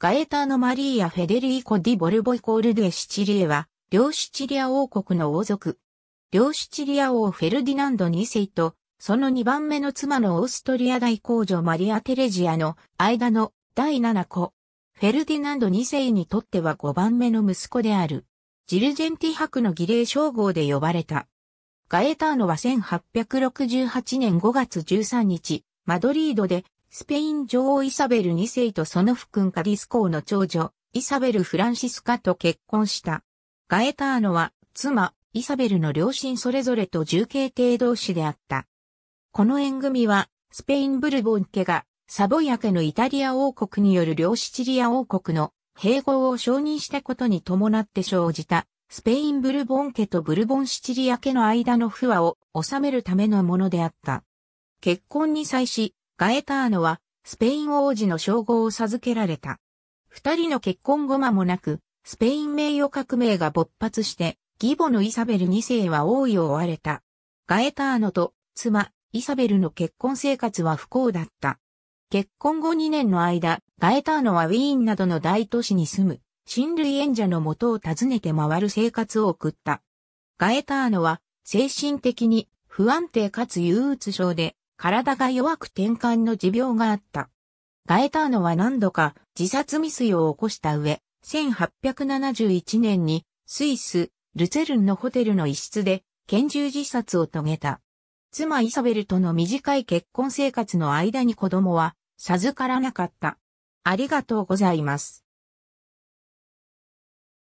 ガエターノ・マリーア・フェデリーコ・ディ・ボルボイコール・デ・シチリエは、両シチリア王国の王族。両シチリア王フェルディナンド2世と、その2番目の妻のオーストリア大公女マリア・テレジアの間の第7子。フェルディナンド2世にとっては5番目の息子である。ジルジェンティ博の儀礼称号で呼ばれた。ガエターノは1868年5月13日、マドリードでスペイン女王イサベル2世とその夫君カディス公の長女、イサベル・フランシスカと結婚した。ガエターノは、妻、イサベルの両親それぞれと重慶帝同士であった。この縁組は、スペインブルボン家が、サボヤ家のイタリア王国による両シチリア王国の併合を承認したことに伴って生じた、スペインブルボン家とブルボンシチリア家の間の不和を収めるためのものであった。結婚に際し、ガエターノは、スペイン王子の称号を授けられた。二人の結婚後間もなく、スペイン名誉革命が勃発して、義母のイサベル二世は王位を追われた。ガエターノと妻、イサベルの結婚生活は不幸だった。結婚後2年の間、ガエターノはウィーンなどの大都市に住む、親類縁者のもとを訪ねて回る生活を送った。ガエターノは、精神的に不安定かつ憂鬱症で、体が弱く転換の持病があった。ガエターノは何度か自殺未遂を起こした上、1871年にスイス、ルツェルンのホテルの一室で拳銃自殺を遂げた。妻イサベルとの短い結婚生活の間に子供は授からなかった。ありがとうございます。